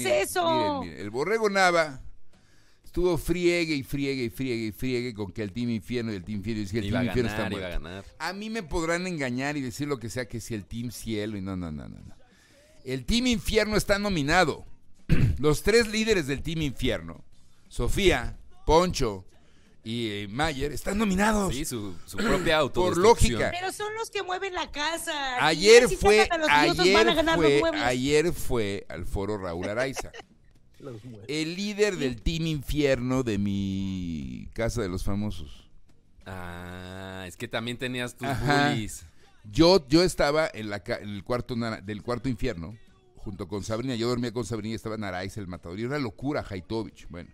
eso. el borrego Nava estuvo friegue y friegue y friegue y friegue con que el Team Infierno y el Team Infierno. Y el Team a Infierno está mí me podrán engañar y decir lo que sea, que si el Team Cielo y no, no, no, no. no. El Team Infierno está nominado. Los tres líderes del Team Infierno, Sofía, Poncho y eh, Mayer están nominados. Sí, su, su propia auto Por lógica. Pero son los que mueven la casa. Ayer fue, ayer fue, al foro Raúl Araiza. el líder del Team Infierno de mi Casa de los Famosos. Ah, es que también tenías tus Yo, yo estaba en, la, en el cuarto del cuarto infierno, junto con Sabrina. Yo dormía con Sabrina y estaba en Araiza, el matador. Y era una locura, Haitovich. Bueno.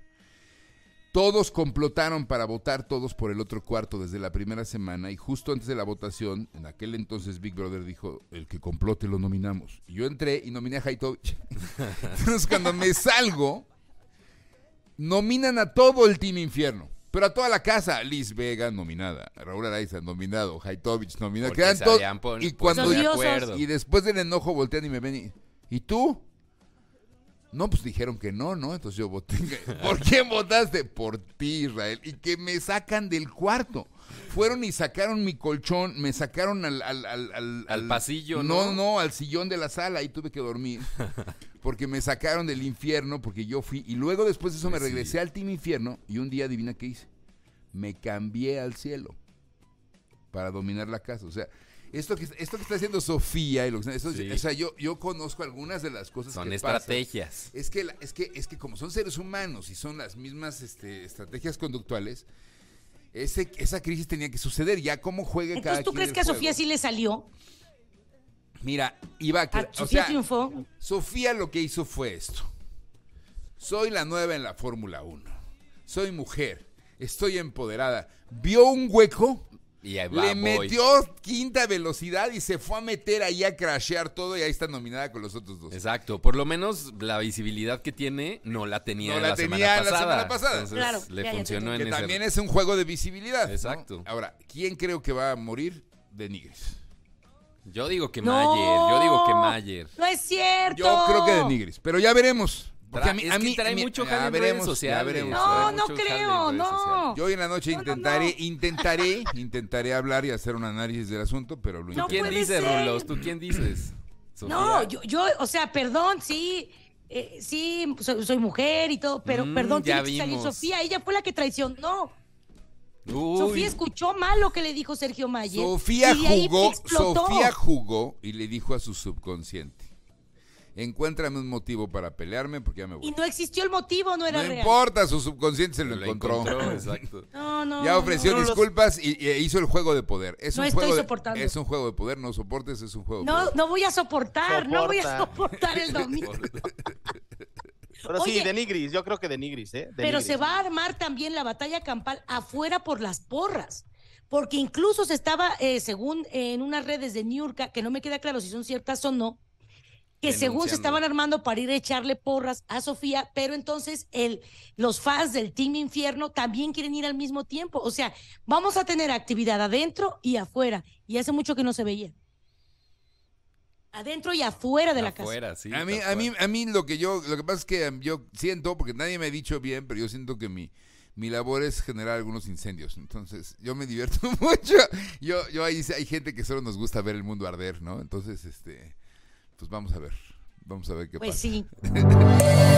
Todos complotaron para votar todos por el otro cuarto desde la primera semana y justo antes de la votación, en aquel entonces Big Brother dijo, el que complote lo nominamos. Y yo entré y nominé a Haitovich. Entonces cuando me salgo, nominan a todo el Team Infierno. Pero a toda la casa, Liz Vega nominada, Raúl Araiza nominado, Haitovich nominado. Quedan Y, cuando, y después del enojo voltean y me ven y... ¿Y tú? No, pues dijeron que no, ¿no? Entonces yo voté. ¿Por quién votaste? Por ti, Israel. Y que me sacan del cuarto. Fueron y sacaron mi colchón, me sacaron al... Al, pasillo, ¿no? No, no, al sillón de la sala, ahí tuve que dormir. Porque me sacaron del infierno, porque yo fui... Y luego después de eso me regresé al Team Infierno y un día, adivina qué hice. Me cambié al cielo para dominar la casa. O sea, esto que, está haciendo Sofía y lo yo, conozco algunas de las cosas son estrategias. Es que, es que, es que como son seres humanos y son las mismas este, estrategias conductuales, esa crisis tenía que suceder. Ya cómo juega Entonces, ¿Tú crees que a Sofía sí le salió? Mira, iba a, Sofía triunfó. Sofía lo que hizo fue esto. Soy la nueva en la Fórmula 1. Soy mujer. Estoy empoderada. Vio un hueco y Le metió quinta velocidad y se fue a meter ahí a crashear todo y ahí está nominada con los otros dos. Exacto, por lo menos la visibilidad que tiene no la tenía, la, semana pasada. la semana pasada. le funcionó también es un juego de visibilidad. Exacto. Ahora, ¿quién creo que va a morir? De Nigris. Yo digo que Mayer, yo digo que Mayer. No es cierto. Yo creo que de Nigris, pero ya veremos a mí, a trae mucho ya ya No, no creo, no. Yo hoy en la noche intentaré, intentaré, intentaré hablar y hacer un análisis del asunto, pero lo ¿Tú quién dices, Rulos? ¿Tú quién dices? No, yo, o sea, perdón, sí, eh, sí, soy, mujer y todo, pero mm, perdón, tiene que Sofía, ella fue la que traicionó. No. Sofía escuchó mal lo que le dijo Sergio Mayer. Sofía jugó, Sofía jugó y le dijo a su subconsciente encuéntrame un motivo para pelearme porque ya me voy. Y no existió el motivo, no era real. No importa, su subconsciente se lo, encontró. exacto. No, no, ya ofreció disculpas y, e hizo el juego de poder. no estoy soportando. es un juego de poder, no soportes, es un juego de poder. No voy a soportar, no voy a soportar el domingo. Pero sí, de Nigris, yo creo que de Nigris, ¿eh? pero se va a armar también la batalla campal afuera por las porras. Porque incluso se estaba, eh, según en unas redes de New York, que no me queda claro si son ciertas o no, que según se estaban armando para ir a echarle porras a Sofía, pero entonces el, los fans del Team Infierno también quieren ir al mismo tiempo. O sea, vamos a tener actividad adentro y afuera. Y hace mucho que no se veía. Adentro y afuera de la casa. Sí, a, mí, a, mí, a mí lo que yo, lo que pasa es que yo siento, porque nadie me ha dicho bien, pero yo siento que mi, mi labor es generar algunos incendios. Entonces, yo me divierto mucho. Yo, yo ahí hay gente que solo nos gusta ver el mundo arder, ¿no? Entonces, este pues vamos a ver. Vamos a ver qué pues pasa. Pues sí.